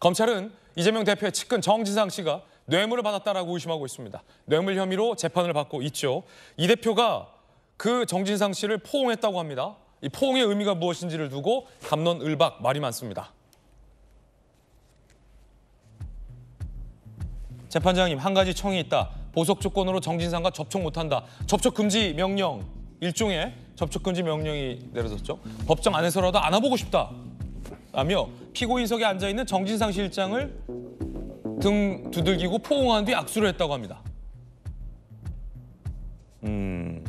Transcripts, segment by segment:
검찰은 이재명 대표의 측근 정진상 씨가 뇌물을 받았다라고 의심하고 있습니다. 뇌물 혐의로 재판을 받고 있죠. 이 대표가 그 정진상 씨를 포옹했다고 합니다. 이 포옹의 의미가 무엇인지를 두고 담론을박 말이 많습니다. 재판장님 한 가지 청이 있다. 보석 조건으로 정진상과 접촉 못한다. 접촉 금지 명령 일종의 접촉 금지 명령이 내려졌죠. 법정 안에서라도 안아보고 싶다. 라며 피고인석에 앉아있는 정진상 실장을 등 두들기고 포옹한 뒤 악수를 했다고 합니다. 음...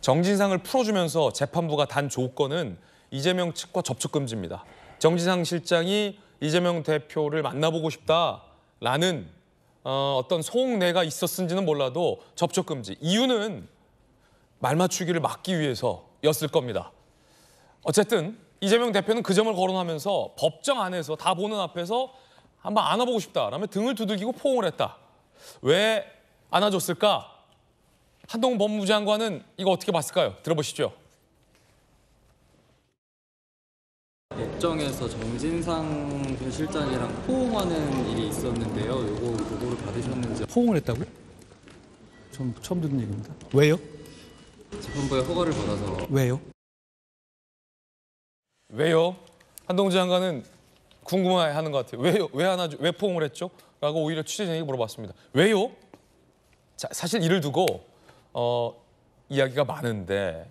정진상을 풀어주면서 재판부가 단 조건은 이재명 측과 접촉 금지입니다. 정진상 실장이 이재명 대표를 만나보고 싶다라는 어, 어떤 소홍내가 있었는지는 몰라도 접촉 금지. 이유는 말 맞추기를 막기 위해서였을 겁니다. 어쨌든 이재명 대표는 그 점을 거론하면서 법정 안에서 다 보는 앞에서 한번 안아보고 싶다라며 등을 두들기고 포옹을 했다. 왜 안아줬을까? 한동훈 법무부 장관은 이거 어떻게 봤을까요? 들어보시죠. 법정에서 정진상 실장이랑 포옹하는 일이 있었는데요. 요거 보고를 받으셨는지 포옹을 했다고요? 전 처음 듣는 얘기입니다. 왜요? 재판부의 허가를 받아서 왜요? 왜요? 한동지 장관은 궁금해하는 것 같아요. 왜요? 왜 하나 왜 포옹을 했죠? 라고 오히려 취재진에게 물어봤습니다. 왜요? 자, 사실 이를 두고 어, 이야기가 많은데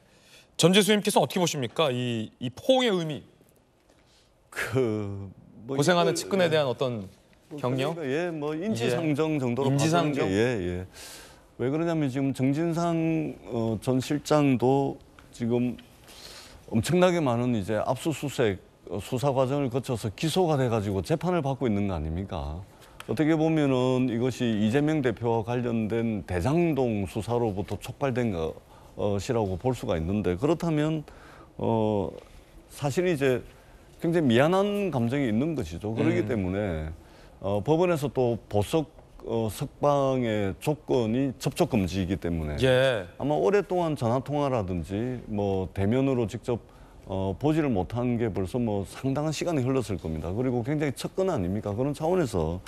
전재수님께서 어떻게 보십니까? 이, 이 포옹의 의미. 그뭐 고생하는 측근에 예. 대한 어떤 뭐, 격려? 그러니까, 예, 뭐 예. 인지상정 정도로 인지상정. 예, 예. 왜 그러냐면 지금 정진상 어, 전 실장도 지금 엄청나게 많은 이제 압수수색 어, 수사 과정을 거쳐서 기소가 돼가지고 재판을 받고 있는 거 아닙니까? 어떻게 보면은 이것이 이재명 대표와 관련된 대장동 수사로부터 촉발된 것이라고 어, 볼 수가 있는데 그렇다면 어 사실 이제 굉장히 미안한 감정이 있는 것이죠. 그러기 음. 네. 때문에 어 법원에서 또 보석 어, 석방의 조건이 접촉 금지이기 때문에 예. 아마 오랫동안 전화 통화라든지 뭐 대면으로 직접 어, 보지를 못한 게 벌써 뭐 상당한 시간이 흘렀을 겁니다. 그리고 굉장히 첫 건 아닙니까? 그런 차원에서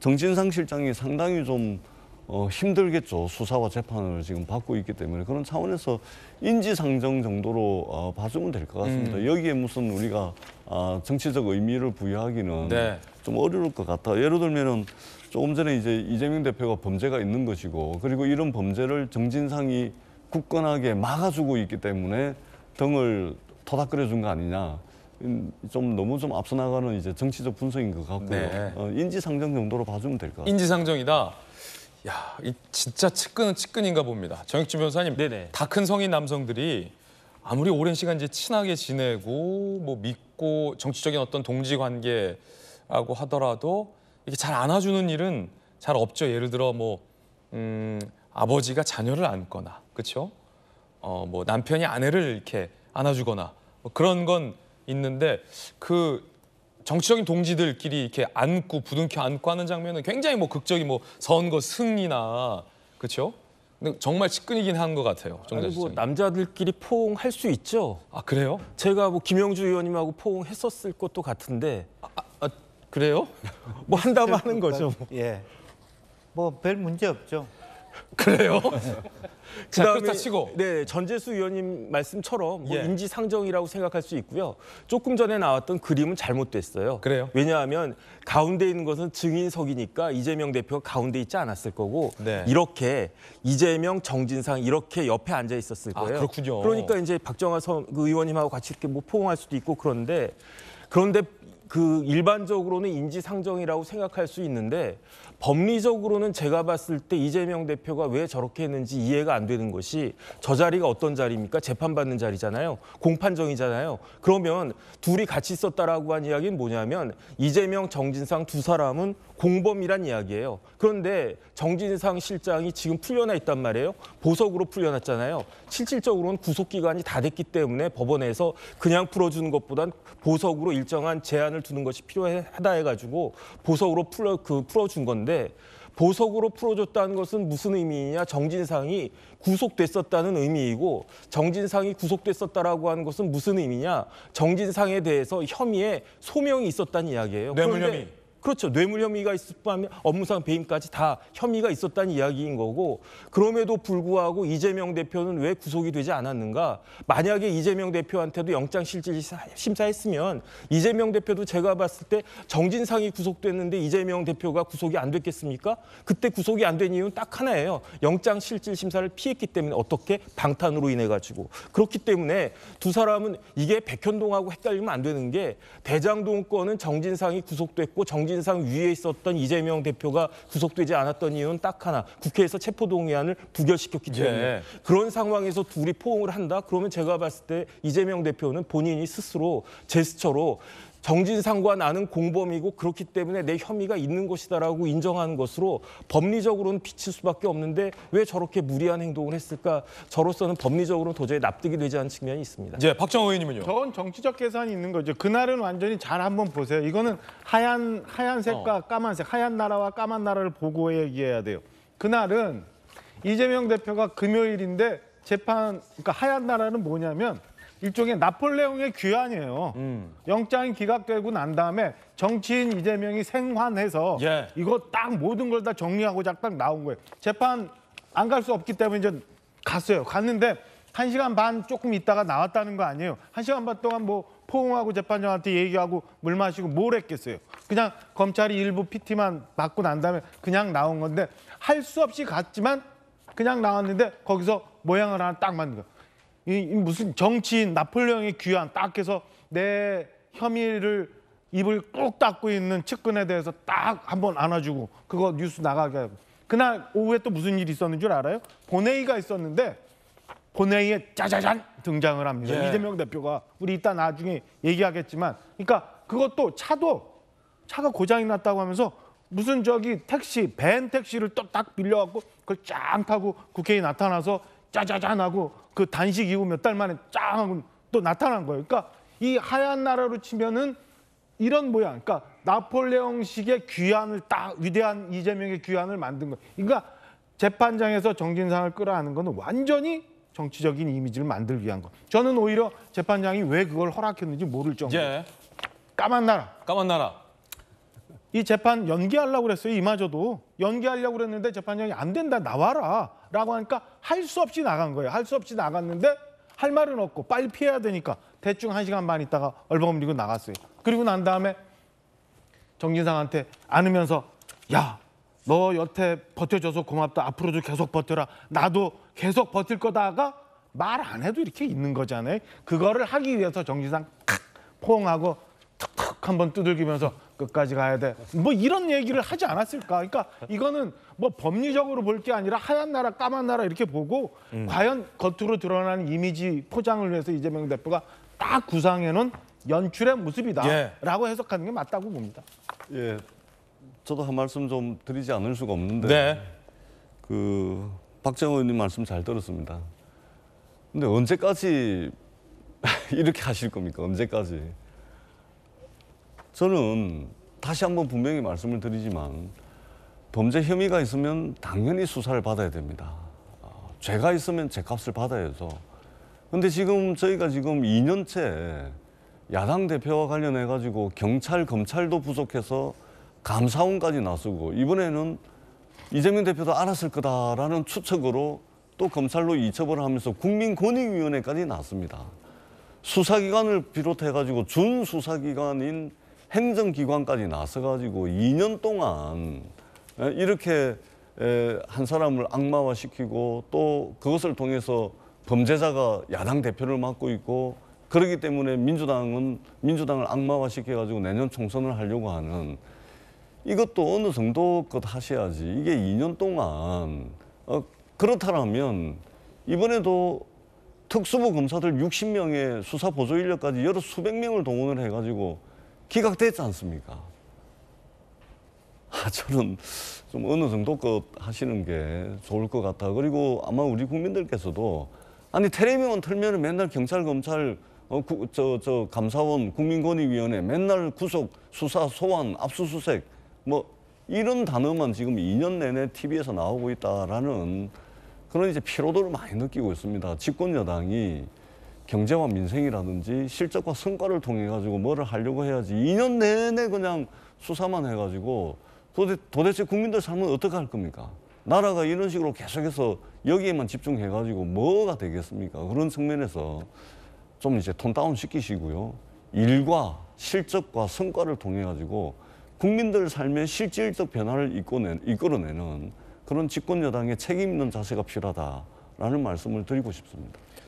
정진상 실장이 상당히 좀 어, 힘들겠죠. 수사와 재판을 지금 받고 있기 때문에 그런 차원에서 인지상정 정도로 어, 봐주면 될 것 같습니다. 음. 여기에 무슨 우리가 아, 정치적 의미를 부여하기는 네. 좀 어려울 것 같아. 예를 들면은 조금 전에 이제 이재명 대표가 범죄가 있는 것이고 그리고 이런 범죄를 정진상이 굳건하게 막아주고 있기 때문에 등을 토닥거려 준 거 아니냐. 음, 좀 너무 좀 앞서 나가는 이제 정치적 분석인 것 같고요. 네. 어, 인지상정 정도로 봐주면 될 것 같아요. 인지상정이다. 야, 이 진짜 측근은 측근인가 봅니다. 정익주 변호사님, 다 큰 성인 남성들이 아무리 오랜 시간 이제 친하게 지내고 뭐 믿고 정치적인 어떤 동지 관계라고 하더라도 이게 잘 안아주는 일은 잘 없죠. 예를 들어 뭐 음, 아버지가 자녀를 안거나, 그렇죠? 어, 뭐 남편이 아내를 이렇게 안아주거나 뭐 그런 건 있는데 그 정치적인 동지들끼리 이렇게 안고 부둥켜 안고 하는 장면은 굉장히 뭐 극적인 뭐 선거 승리나 그렇죠? 근데 정말 측근이긴 한 것 같아요. 정자 아니, 뭐 남자들끼리 포옹할 수 있죠. 아 그래요? 제가 뭐 김영주 의원님하고 포옹했었을 것도 같은데. 아, 아, 아 그래요? 뭐 한다면 하는 거죠. 뭐. 예. 뭐 별 문제 없죠. 그래요? 자, 그렇다 치고. 네, 전재수 위원님 말씀처럼 뭐 예. 인지상정이라고 생각할 수 있고요. 조금 전에 나왔던 그림은 잘못됐어요. 그래요? 왜냐하면 가운데 있는 것은 증인석이니까 이재명 대표가 가운데 있지 않았을 거고 네. 이렇게 이재명, 정진상 이렇게 옆에 앉아 있었을 아, 거예요. 아, 그렇군요. 그러니까 이제 박정하 그 의원님하고 같이 이렇게 뭐 포옹할 수도 있고 그런데 그런데 그 일반적으로는 인지상정이라고 생각할 수 있는데 법리적으로는 제가 봤을 때 이재명 대표가 왜 저렇게 했는지 이해가 안 되는 것이 저 자리가 어떤 자리입니까? 재판받는 자리잖아요. 공판정이잖아요. 그러면 둘이 같이 있었다라고 한 이야기는 뭐냐면 이재명, 정진상 두 사람은 공범이란 이야기예요. 그런데 정진상 실장이 지금 풀려나 있단 말이에요. 보석으로 풀려났잖아요. 실질적으로는 구속기간이 다 됐기 때문에 법원에서 그냥 풀어주는 것보단 보석으로 일정한 제한 기간을 두는 것이 필요하다 해가지고 보석으로 풀어 그 풀어준 건데 보석으로 풀어줬다는 것은 무슨 의미냐? 정진상이 구속됐었다는 의미이고 정진상이 구속됐었다라고 하는 것은 무슨 의미냐? 정진상에 대해서 혐의에 소명이 있었다는 이야기예요. 뇌물 네, 혐의. 그렇죠. 뇌물 혐의가 있을 뿐 아니라 업무상 배임까지 다 혐의가 있었다는 이야기인 거고 그럼에도 불구하고 이재명 대표는 왜 구속이 되지 않았는가? 만약에 이재명 대표한테도 영장실질 심사했으면 이재명 대표도 제가 봤을 때 정진상이 구속됐는데 이재명 대표가 구속이 안 됐겠습니까? 그때 구속이 안 된 이유는 딱 하나예요. 영장실질 심사를 피했기 때문에 어떻게 방탄으로 인해 가지고 그렇기 때문에 두 사람은 이게 백현동하고 헷갈리면 안 되는 게 대장동 건은 정진상이 구속됐고 정진 인상 위에 있었던 이재명 대표가 구속되지 않았던 이유는 딱 하나. 국회에서 체포동의안을 부결시켰기 예. 때문에. 예. 그런 상황에서 둘이 포옹을 한다? 그러면 제가 봤을 때 이재명 대표는 본인이 스스로 제스처로 정진상과 나는 공범이고 그렇기 때문에 내 혐의가 있는 것이다라고 인정하는 것으로 법리적으로는 비칠 수밖에 없는데 왜 저렇게 무리한 행동을 했을까? 저로서는 법리적으로는 도저히 납득이 되지 않는 측면이 있습니다. 예, 박정호 의원님은요. 저건 정치적 계산이 있는 거죠. 그날은 완전히 잘 한번 보세요. 이거는 하얀 하얀색과 어. 까만색, 하얀 나라와 까만 나라를 보고 얘기해야 돼요. 그날은 이재명 대표가 금요일인데 재판 그러니까 하얀 나라는 뭐냐면 일종의 나폴레옹의 귀환이에요. 음. 영장이 기각되고 난 다음에 정치인 이재명이 생환해서 예. 이거 딱 모든 걸 다 정리하고 딱 나온 거예요. 재판 안 갈 수 없기 때문에 이제 갔어요. 갔는데 1시간반 조금 있다가 나왔다는 거 아니에요. 1시간반 동안 뭐 포옹하고 재판장한테 얘기하고 물 마시고 뭘 했겠어요. 그냥 검찰이 일부 PT만 받고 난 다음에 그냥 나온 건데 할 수 없이 갔지만 그냥 나왔는데 거기서 모양을 하나 딱 만든 거예요. 이, 이 무슨 정치인 나폴레옹의 귀환 딱 해서 내 혐의를 입을 꼭 닫고 있는 측근에 대해서 딱 한번 안아주고 그거 뉴스 나가게 하고 그날 오후에 또 무슨 일이 있었는 줄 알아요? 본회의가 있었는데 본회의에 짜자잔 등장을 합니다. 예. 이재명 대표가 우리 이따 나중에 얘기하겠지만 그러니까 그것도 차도 차가 고장이 났다고 하면서 무슨 저기 택시 밴 택시를 또 딱 빌려갖고 그걸 쫙 타고 국회에 나타나서 짜자잔 하고 그 단식 이후 몇 달 만에 짱 하고 또 나타난 거예요. 그러니까 이 하얀 나라로 치면은 이런 모양. 그러니까 나폴레옹식의 귀환을 딱 위대한 이재명의 귀환을 만든 거. 그러니까 재판장에서 정진상을 끌어안는 거는 완전히 정치적인 이미지를 만들기 위한 거. 저는 오히려 재판장이 왜 그걸 허락했는지 모를 정도. 예. 까만 나라. 까만 나라. 이 재판 연기하려고 그랬어요. 이마저도 연기하려고 그랬는데 재판장이 안 된다 나와라. 라고 하니까 할 수 없이 나간 거예요. 할 수 없이 나갔는데 할 말은 없고 빨리 피해야 되니까 대충 한시간반 있다가 얼버무리고 나갔어요. 그리고 난 다음에 정진상한테 안으면서 야, 너 여태 버텨줘서 고맙다. 앞으로도 계속 버텨라. 나도 계속 버틸 거다가 말 안 해도 이렇게 있는 거잖아요. 그거를 하기 위해서 정진상 칵 포옹하고 한번 두들기면서 끝까지 가야 돼. 뭐 이런 얘기를 하지 않았을까? 그러니까 이거는 뭐 법리적으로 볼 게 아니라 하얀 나라 까만 나라 이렇게 보고 음. 과연 겉으로 드러나는 이미지 포장을 위해서 이재명 대표가 딱 구상해 놓은 연출의 모습이다라고 예. 해석하는 게 맞다고 봅니다. 예. 저도 한 말씀 좀 드리지 않을 수가 없는데 네. 그 박정호 의원님 말씀 잘 들었습니다. 근데 언제까지 이렇게 하실 겁니까? 언제까지? 저는 다시 한번 분명히 말씀을 드리지만 범죄 혐의가 있으면 당연히 수사를 받아야 됩니다. 어, 죄가 있으면 죄값을 받아야죠. 근데 지금 저희가 지금 2년째 야당 대표와 관련해 가지고 경찰 검찰도 부족해서 감사원까지 나서고 이번에는 이재명 대표도 알았을 거다라는 추측으로 또 검찰로 이첩을 하면서 국민권익위원회까지 나습니다 수사기관을 비롯해 가지고 준수사기관인 행정기관까지 나서가지고 2년 동안 이렇게 한 사람을 악마화시키고 또 그것을 통해서 범죄자가 야당 대표를 맡고 있고 그러기 때문에 민주당은 민주당을 악마화시켜가지고 내년 총선을 하려고 하는 이것도 어느 정도껏 하셔야지 이게 2년 동안 어, 그렇다라면 이번에도 특수부 검사들 60명의 수사 보조 인력까지 여러 수백 명을 동원을 해가지고 기각됐지 않습니까? 아, 저는 좀 어느 정도급 하시는 게 좋을 것 같아. 그리고 아마 우리 국민들께서도 아니 테레비만 틀면 맨날 경찰, 검찰, 어, 구, 저, 저 감사원, 국민권익위원회 맨날 구속, 수사, 소환, 압수수색 뭐 이런 단어만 지금 2년 내내 TV에서 나오고 있다라는 그런 이제 피로도를 많이 느끼고 있습니다. 집권 여당이 경제와 민생이라든지 실적과 성과를 통해 가지고 뭐를 하려고 해야지 2년 내내 그냥 수사만 해 가지고 도대, 도대체 국민들 삶은 어떻게 할 겁니까? 나라가 이런 식으로 계속해서 여기에만 집중해 가지고 뭐가 되겠습니까? 그런 측면에서 좀 이제 톤다운 시키시고요. 일과 실적과 성과를 통해 가지고 국민들 삶의 실질적 변화를 이끌어내, 이끌어내는 그런 집권 여당의 책임 있는 자세가 필요하다라는 말씀을 드리고 싶습니다.